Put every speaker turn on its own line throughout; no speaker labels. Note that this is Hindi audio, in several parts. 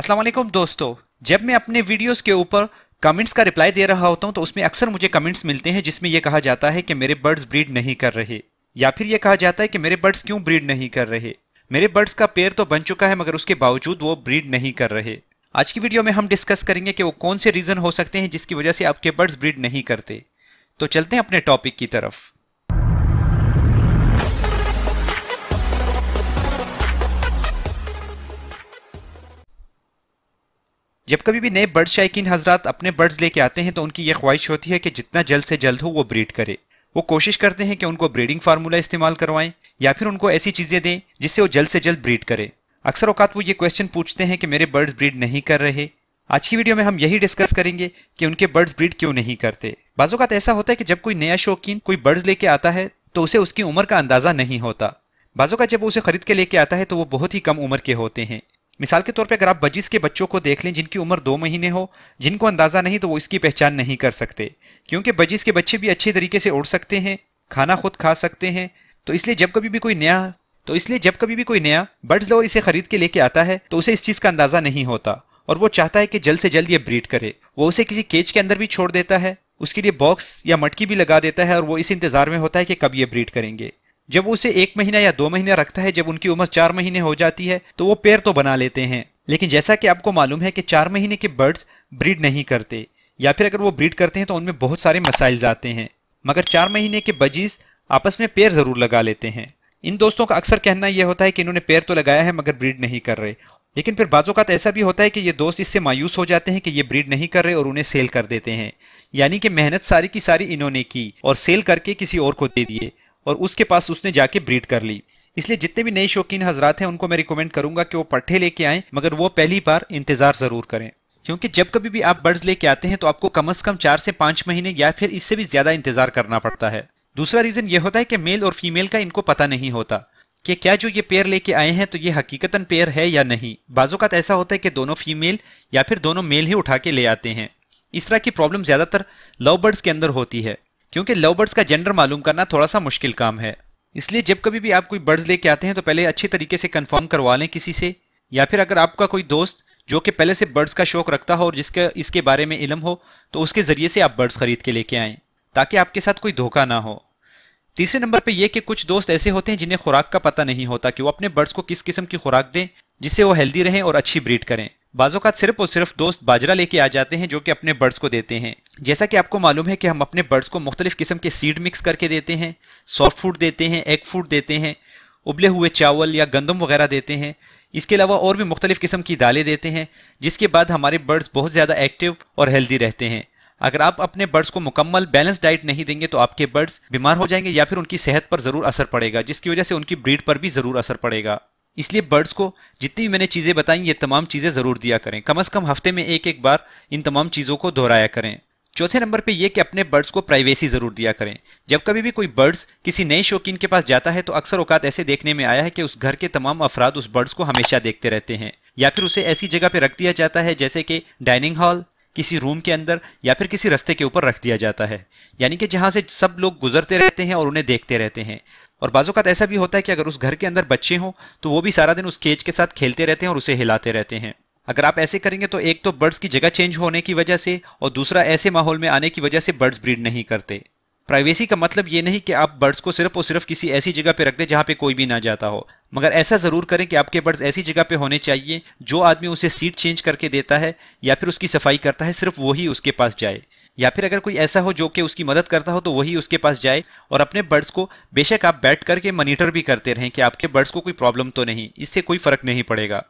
असलम दोस्तों जब मैं अपने वीडियोस के ऊपर कमेंट्स का रिप्लाई दे रहा होता हूं तो उसमें अक्सर मुझे कमेंट्स मिलते हैं जिसमें यह कहा जाता है कि मेरे बर्ड्स ब्रीड नहीं कर रहे या फिर यह कहा जाता है कि मेरे बर्ड्स क्यों ब्रीड नहीं कर रहे मेरे बर्ड्स का पेड़ तो बन चुका है मगर उसके बावजूद वो ब्रीड नहीं कर रहे आज की वीडियो में हम डिस्कस करेंगे कि वो कौन से रीजन हो सकते हैं जिसकी वजह से आपके बर्ड्स ब्रीड नहीं करते तो चलते हैं अपने टॉपिक की तरफ जब कभी भी नए बर्ड शायकीन हजरात अपने बर्ड्स लेके आते हैं तो उनकी ये ख्वाहिश होती है कि जितना जल्द से जल्द हो वो ब्रीड करे वो कोशिश करते हैं कि उनको ब्रीडिंग फार्मूला इस्तेमाल करवाएं या फिर उनको ऐसी चीज़ें दें जिससे वो जल्द से जल्द ब्रीड करे अक्सर औकात वो ये क्वेश्चन पूछते हैं कि मेरे बर्ड्स ब्रीड नहीं कर रहे आज की वीडियो में हम यही डिस्कस करेंगे कि उनके बर्ड्स ब्रीड क्यों नहीं करते बाजूकात ऐसा होता है कि जब कोई नया शौकीन कोई बर्ड्स लेके आता है तो उसे उसकी उम्र का अंदाजा नहीं होता बाजू का जब वो उसे खरीद के लेके आता है तो वो बहुत ही कम उम्र के होते हैं मिसाल के तौर पर अगर आप बजिस के बच्चों को देख लें जिनकी उम्र दो महीने हो जिनको अंदाज़ा नहीं तो वो इसकी पहचान नहीं कर सकते क्योंकि बजिस के बच्चे भी अच्छे तरीके से उड़ सकते हैं खाना खुद खा सकते हैं तो इसलिए जब कभी भी कोई नया तो इसलिए जब कभी भी कोई नया बर्ड्स लवर इसे खरीद के लेके आता है तो उसे इस चीज़ का अंदाज़ा नहीं होता और वो चाहता है कि जल्द से जल्द ये ब्रीड करे वो उसे किसी केज के अंदर भी छोड़ देता है उसके लिए बॉक्स या मटकी भी लगा देता है और वो इस इंतजार में होता है कि कब ये ब्रीड करेंगे जब उसे एक महीना या दो महीना रखता है जब उनकी उम्र चार महीने हो जाती है तो वो पेड़ तो बना लेते हैं लेकिन जैसा कि आपको मालूम है कि चार महीने के बर्ड्स ब्रीड नहीं करते या फिर अगर वो ब्रीड करते हैं तो उनमें बहुत सारे मसाइल आते हैं मगर चार महीने के बजीज आपस में पेड़ जरूर लगा लेते हैं इन दोस्तों का अक्सर कहना यह होता है कि इन्होंने पेड़ तो लगाया है मगर ब्रीड नहीं कर रहे लेकिन फिर बाजूकात तो ऐसा भी होता है कि ये दोस्त इससे मायूस हो जाते हैं कि ये ब्रीड नहीं कर रहे और उन्हें सेल कर देते हैं यानी कि मेहनत सारी की सारी इन्होंने की और सेल करके किसी और को दे दिए और उसके पास उसने जाके ब्रीड कर ली इसलिए जितने भी नए शौकीन हजरात हैं उनको मैं रिकमेंड करूंगा कि वो पट्ठे लेके आए मगर वो पहली बार इंतजार जरूर करें क्योंकि जब कभी भी आप बर्ड्स लेके आते हैं तो आपको कम से कम चार से पांच महीने या फिर इससे भी ज्यादा इंतजार करना पड़ता है दूसरा रीजन ये होता है कि मेल और फीमेल का इनको पता नहीं होता कि क्या जो ये पेयर लेके आए हैं तो ये हकीकतन पेयर है या नहीं का ऐसा होता है कि दोनों फीमेल या फिर दोनों मेल ही उठा के ले आते हैं इस तरह की प्रॉब्लम ज्यादातर लव बर्ड्स के अंदर होती है क्योंकि लव बर्ड्स का जेंडर मालूम करना थोड़ा सा मुश्किल काम है इसलिए जब कभी भी आप कोई बर्ड्स लेके आते हैं तो पहले अच्छे तरीके से कंफर्म करवा लें किसी से या फिर अगर आपका कोई दोस्त जो कि पहले से बर्ड्स का शौक रखता हो और जिसके इसके बारे में इलम हो तो उसके ज़रिए से आप बर्ड्स खरीद के लेके आए ताकि आपके साथ कोई धोखा ना हो तीसरे नंबर पर यह कि कुछ दोस्त ऐसे होते हैं जिन्हें खुराक का पता नहीं होता कि वो अपने बर्ड्स को किस किस्म की खुराक दें जिससे वो हेल्दी रहें और अच्छी ब्रीड करें का सिर्फ और सिर्फ दोस्त बाजरा लेके आ जाते हैं जो कि अपने बर्ड्स को देते हैं जैसा कि आपको मालूम है कि हम अपने बर्ड्स को मुख्तलिफ किस्म के सीड मिक्स करके देते हैं सॉफ्ट फूड देते हैं एग फूड देते हैं उबले हुए चावल या गंदम वगैरह देते हैं इसके अलावा और भी मुख्तलिफ किस्म की दालें देते हैं जिसके बाद हमारे बर्ड्स बहुत ज़्यादा एक्टिव और हेल्दी रहते हैं अगर आप अपने बर्ड्स को मुकम्मल बैलेंस डाइट नहीं देंगे तो आपके बर्ड्स बीमार हो जाएंगे या फिर उनकी सेहत पर ज़रूर असर पड़ेगा जिसकी वजह से उनकी ब्रीड पर भी ज़रूर असर पड़ेगा इसलिए बर्ड्स को जितनी भी मैंने चीज़ें बताई ये तमाम चीज़ें ज़रूर दिया करें कम अज़ कम हफ्ते में एक एक बार इन तमाम चीज़ों को दोहराया करें चौथे नंबर पे ये कि अपने बर्ड्स को प्राइवेसी ज़रूर दिया करें जब कभी भी कोई बर्ड्स किसी नए शौकीन के पास जाता है तो अक्सर औकात ऐसे देखने में आया है कि उस घर के तमाम अफराद उस बर्ड्स को हमेशा देखते रहते हैं या फिर उसे ऐसी जगह पे रख दिया जाता है जैसे कि डाइनिंग हॉल किसी रूम के अंदर या फिर किसी रस्ते के ऊपर रख दिया जाता है यानी कि जहाँ से सब लोग गुजरते रहते हैं और उन्हें देखते रहते हैं और बाजूकात तो ऐसा भी होता है कि अगर उस घर के अंदर बच्चे हों तो वो भी सारा दिन उस केज के साथ खेलते रहते हैं और उसे हिलाते रहते हैं अगर आप ऐसे करेंगे तो एक तो बर्ड्स की जगह चेंज होने की वजह से और दूसरा ऐसे माहौल में आने की वजह से बर्ड्स ब्रीड नहीं करते प्राइवेसी का मतलब ये नहीं कि आप बर्ड्स को सिर्फ और सिर्फ किसी ऐसी जगह पर रख दें जहाँ पे कोई भी ना जाता हो मगर ऐसा ज़रूर करें कि आपके बर्ड्स ऐसी जगह पे होने चाहिए जो आदमी उसे सीट चेंज करके देता है या फिर उसकी सफाई करता है सिर्फ वही उसके पास जाए या फिर अगर कोई ऐसा हो जो कि उसकी मदद करता हो तो वही उसके पास जाए और अपने बर्ड्स को बेशक आप बैठ करके मॉनिटर भी करते रहें कि आपके बर्ड्स को कोई प्रॉब्लम तो नहीं इससे कोई फर्क नहीं पड़ेगा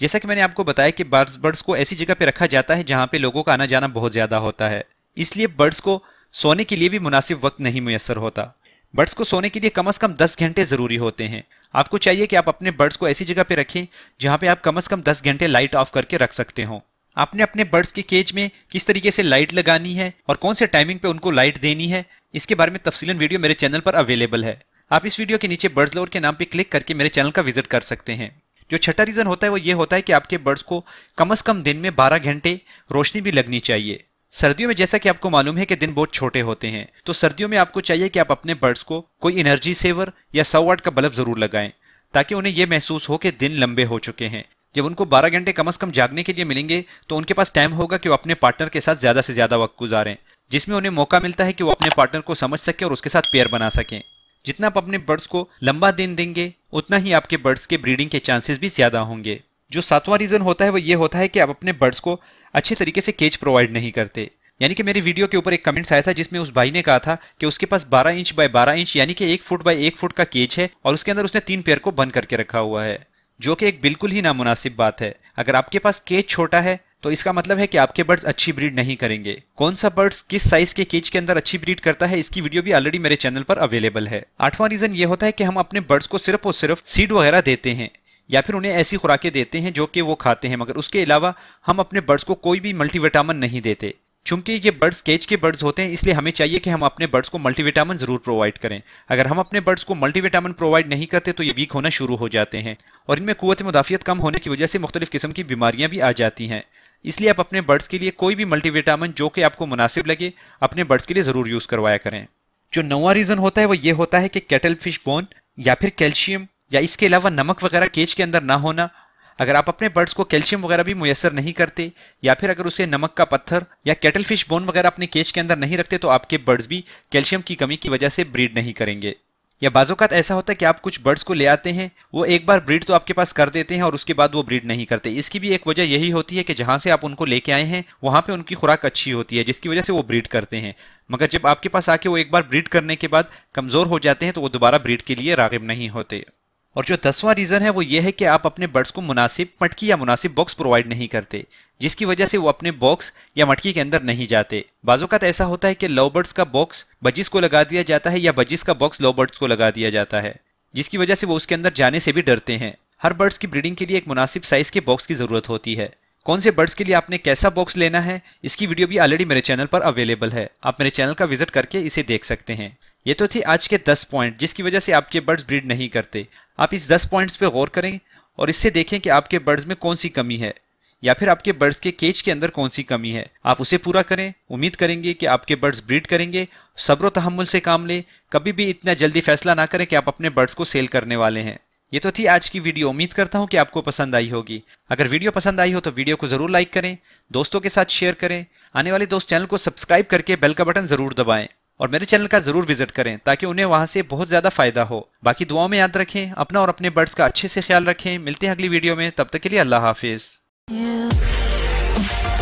जैसा कि मैंने आपको बताया कि बर्ड्स बर्ड्स को ऐसी जगह पर रखा जाता है जहाँ पे लोगों का आना जाना बहुत ज़्यादा होता है इसलिए बर्ड्स को सोने के लिए भी मुनासिब वक्त नहीं मैसर होता बर्ड्स को सोने के लिए कम अज़ कम दस घंटे ज़रूरी होते हैं आपको चाहिए कि आप अपने बर्ड्स को ऐसी जगह पे रखें जहाँ पे आप कम से कम 10 घंटे लाइट ऑफ करके रख सकते हो आपने अपने बर्ड्स के केज में किस तरीके से लाइट लगानी है और कौन से टाइमिंग पे उनको लाइट देनी है इसके बारे में तफसीलन वीडियो मेरे चैनल पर अवेलेबल है आप इस वीडियो के नीचे बर्ड्स लोअर के नाम पे क्लिक करके मेरे चैनल का विजिट कर सकते हैं जो छठा रीजन होता है वो ये होता है कि आपके बर्ड्स को कम अज कम दिन में बारह घंटे रोशनी भी लगनी चाहिए सर्दियों में जैसा कि आपको मालूम है कि दिन बहुत छोटे होते हैं तो सर्दियों में आपको चाहिए कि आप अपने बर्ड्स को कोई एनर्जी सेवर या सौ वाट का बल्ब जरूर लगाएं ताकि उन्हें यह महसूस हो कि दिन लंबे हो चुके हैं जब उनको 12 घंटे कम अज कम जागने के लिए मिलेंगे तो उनके पास टाइम होगा कि वो अपने पार्टनर के साथ ज्यादा से ज्यादा वक्त गुजारें जिसमें उन्हें मौका मिलता है कि वो अपने पार्टनर को समझ सके और उसके साथ पेयर बना सकें जितना आप अपने बर्ड्स को लंबा दिन देंगे उतना ही आपके बर्ड्स के ब्रीडिंग के चांसेस भी ज्यादा होंगे जो सातवां रीजन होता है वो ये होता है कि आप अपने बर्ड्स को अच्छे तरीके से केज प्रोवाइड नहीं करते यानी कि मेरी वीडियो के ऊपर एक कमेंट्स आया था जिसमें उस भाई ने कहा था कि उसके पास 12 इंच बाय 12 इंच यानी कि एक फुट बाय एक फुट का केज है और उसके अंदर उसने तीन पेयर को बंद करके रखा हुआ है जो कि एक बिल्कुल ही नामुनासिब बात है अगर आपके पास केज छोटा है तो इसका मतलब है कि आपके बर्ड्स अच्छी ब्रीड नहीं करेंगे कौन सा बर्ड्स किस साइज के केज के अंदर अच्छी ब्रीड करता है इसकी वीडियो भी ऑलरेडी मेरे चैनल पर अवेलेबल है आठवां रीजन ये होता है कि हम अपने बर्ड्स को सिर्फ और सिर्फ सीड वगैरह देते हैं या फिर उन्हें ऐसी खुराकें देते हैं जो कि वो खाते हैं मगर उसके अलावा हम अपने बर्ड्स को कोई भी मल्टीविटामिन नहीं देते चूंकि ये बर्ड्स केज के बर्ड्स होते हैं इसलिए हमें चाहिए कि हम अपने बर्ड्स को मल्टीविटामिन जरूर प्रोवाइड करें अगर हम अपने बर्ड्स को मल्टीविटामिन प्रोवाइड नहीं करते तो ये वीक होना शुरू हो जाते हैं और इनमें कुत मुदाफियत कम होने की वजह से मुख्तलि किस्म की बीमारियां भी आ जाती हैं इसलिए आप अपने बर्ड्स के लिए कोई भी मल्टीविटामिन जो कि आपको मुनासिब लगे अपने बर्ड्स के लिए ज़रूर यूज़ करवाया करें जो नवा रीज़न होता है वो ये होता है कि कैटल फिश बोन या फिर कैल्शियम या इसके अलावा नमक वगैरह केज के अंदर ना होना अगर आप अपने बर्ड्स को कैल्शियम वगैरह भी मुयसर नहीं करते या फिर अगर उसे नमक का पत्थर या कैटल फिश बोन वगैरह अपने केज के अंदर नहीं रखते तो आपके बर्ड्स भी कैल्शियम की कमी की वजह से ब्रीड नहीं करेंगे या बाजोकात तो ऐसा होता है कि आप कुछ बर्ड्स को ले आते हैं वो एक बार ब्रीड तो आपके पास कर देते हैं और उसके बाद वो ब्रीड नहीं करते इसकी भी एक वजह यही होती है कि जहां से आप उनको लेके आए हैं वहां पे उनकी खुराक अच्छी होती है जिसकी वजह से वो ब्रीड करते हैं मगर जब आपके पास आके वो एक बार ब्रीड करने के बाद कमज़ोर हो जाते हैं तो वो दोबारा ब्रीड के लिए रागिब नहीं होते और जो दसवां रीज़न है वो ये है कि आप अपने बर्ड्स को मुनासिब मटकी या मुनासिब बॉक्स प्रोवाइड नहीं करते जिसकी वजह से वो अपने बॉक्स या मटकी के अंदर नहीं जाते बाजूकात तो ऐसा होता है कि लव बर्ड्स का बॉक्स बजिस को लगा दिया जाता है या बजिस का बॉक्स लव बर्ड्स को लगा दिया जाता है जिसकी वजह से वो उसके अंदर जाने से भी डरते हैं हर बर्ड्स की ब्रीडिंग के लिए एक मुनासिब साइज के बॉक्स की ज़रूरत होती है कौन से बर्ड्स के लिए आपने कैसा बॉक्स लेना है इसकी वीडियो भी ऑलरेडी मेरे चैनल पर अवेलेबल है आप मेरे चैनल का विजिट करके इसे देख सकते हैं ये तो थे आज के 10 पॉइंट जिसकी वजह से आपके बर्ड्स ब्रीड नहीं करते आप इस 10 पॉइंट्स पे गौर करें और इससे देखें कि आपके बर्ड्स में कौन सी कमी है या फिर आपके बर्ड्स के केज के अंदर कौन सी कमी है आप उसे पूरा करें उम्मीद करेंगे कि आपके बर्ड्स ब्रीड करेंगे सब्र तहमुल से काम लें कभी भी इतना जल्दी फैसला ना करें कि आप अपने बर्ड्स को सेल करने वाले हैं ये तो थी आज की वीडियो उम्मीद करता हूँ कि आपको पसंद आई होगी अगर वीडियो पसंद आई हो तो वीडियो को जरूर लाइक करें दोस्तों के साथ शेयर करें आने वाले दोस्त चैनल को सब्सक्राइब करके बेल का बटन जरूर दबाएं और मेरे चैनल का जरूर विजिट करें ताकि उन्हें वहां से बहुत ज्यादा फायदा हो बाकी दुआओं में याद रखें अपना और अपने बर्ड्स का अच्छे से ख्याल रखें मिलते हैं अगली वीडियो में तब तक के लिए अल्लाह हाफिज yeah.